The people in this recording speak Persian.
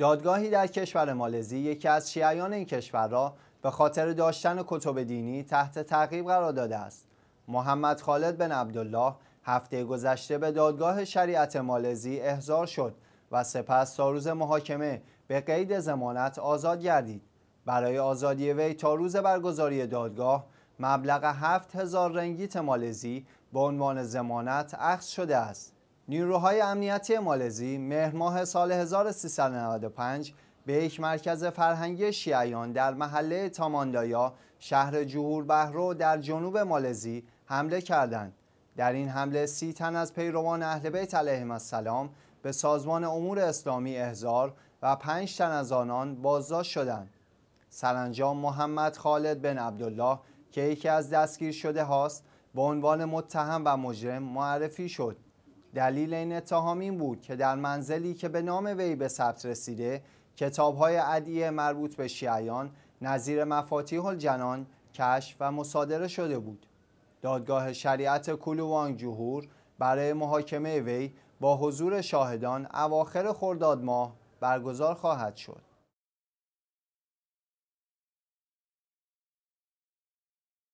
دادگاهی در کشور مالزی یکی از شیعیان این کشور را به خاطر داشتن کتب دینی تحت تعقیب قرار داده است محمد خالد بن عبدالله هفته گذشته به دادگاه شریعت مالزی احضار شد و سپس تا روز محاکمه به قید زمانت آزاد گردید برای آزادی وی تا روز برگزاری دادگاه مبلغ 7000 رنگیت مالزی به عنوان زمانت اخذ شده است نیروهای امنیتی مالزی مهر ماه سال 1395 به یک مرکز فرهنگی شیعیان در محله تاماندایا شهر جهور بهرو در جنوب مالزی حمله کردند. در این حمله سی تن از پیروان اهل بیت علیهم السلام به سازمان امور اسلامی احضار و پنج تن از آنان بازداشت شدند. سرانجام محمد خالد بن عبدالله که یکی از دستگیر شده هاست به عنوان متهم و مجرم معرفی شد. دلیل این اتهام این بود که در منزلی که به نام وی به ثبت رسیده کتابهای عدیه مربوط به شیعیان نظیر مفاتیح الجنان کشف و مصادره شده بود دادگاه شریعت کلووان جهور برای محاکمه وی با حضور شاهدان اواخر خرداد ماه برگزار خواهد شد